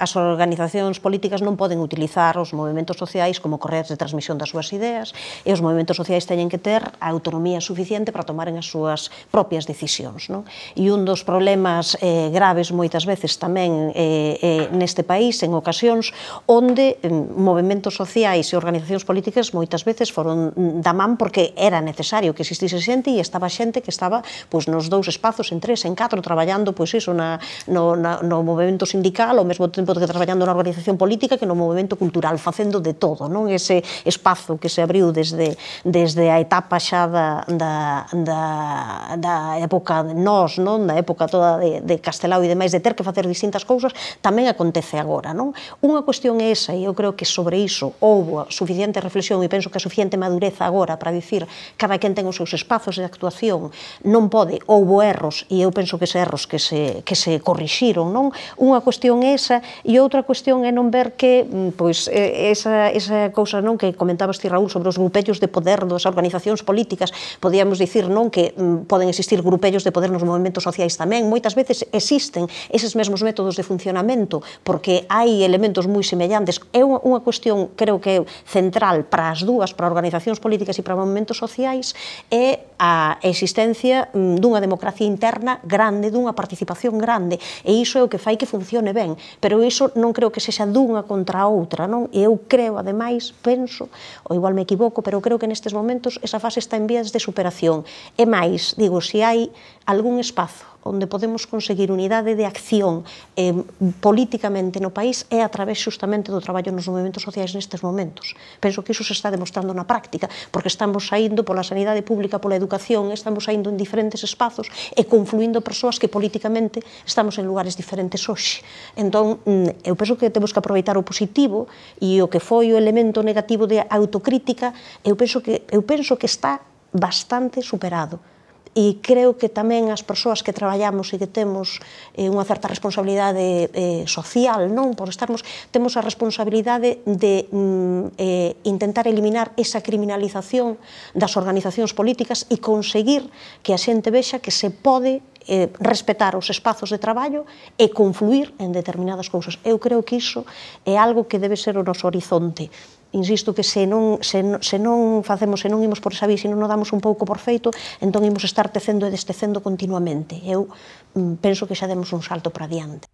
As organizacións políticas non poden utilizar os movimentos sociais como correas de transmisión das súas ideas e os movimentos sociais teñen que ter a autonomía suficiente para tomaren as súas propias decisións. Non? E un dos problemas eh, graves moitas veces tamén eh, eh, neste país, en ocasións onde eh, movimentos sociais e organizacións políticas moitas veces foron mm, da man porque era necesario que existise xente e estaba xente que estaba pois, nos dous espazos, en tres, en catro, traballando pois, iso na, no, na, no movimento sindical ao mesmo tempo tempo que traballando na organización política que no movimento cultural, facendo de todo, non? Ese espazo que se abriu desde, desde a etapa xa da, da, da, da época de nós, non? Da época toda de, de Castelao e demais, de ter que facer distintas cousas, tamén acontece agora, non? Unha cuestión é esa, e eu creo que sobre iso houve suficiente reflexión e penso que a suficiente madureza agora para dicir cada quen ten os seus espazos de actuación, non pode, houve erros, e eu penso que ese erros que se, que se corrixiron, non? Unha cuestión é esa, E outra cuestión é non ver que mm, pois, esa, esa cousa non que comentabas ti, Raúl, sobre os grupellos de poder das organizacións políticas, podíamos dicir non que mm, poden existir grupellos de poder nos movimentos sociais tamén. Moitas veces existen eses mesmos métodos de funcionamento porque hai elementos moi semellantes. É unha cuestión, creo que central para as dúas, para organizacións políticas e para movimentos sociais, é a existencia mm, dunha democracia interna grande, dunha participación grande. E iso é o que fai que funcione ben. Pero iso non creo que sexa dunha contra a outra, non? E eu creo, ademais, penso, ou igual me equivoco, pero creo que nestes momentos esa fase está en vías de superación. E máis, digo, se hai algún espazo onde podemos conseguir unidade de acción eh, políticamente no país é a través justamente do traballo nos movimentos sociais nestes momentos. Penso que iso se está demostrando na práctica, porque estamos saindo pola sanidade pública, pola educación, estamos saindo en diferentes espazos e confluindo persoas que políticamente estamos en lugares diferentes hoxe. Entón, mm, eu penso que temos que aproveitar o positivo e o que foi o elemento negativo de autocrítica, eu penso que, eu penso que está bastante superado e creo que tamén as persoas que traballamos e que temos eh, unha certa responsabilidade eh, social, non por estarmos, temos a responsabilidade de mm, eh, intentar eliminar esa criminalización das organizacións políticas e conseguir que a xente vexa que se pode eh, respetar os espazos de traballo e confluir en determinadas cousas. Eu creo que iso é algo que debe ser o noso horizonte insisto que se non, se, non, se non facemos, se non imos por esa vía, se non o damos un pouco por feito, entón imos estar tecendo e destecendo continuamente. Eu mm, penso que xa demos un salto para diante.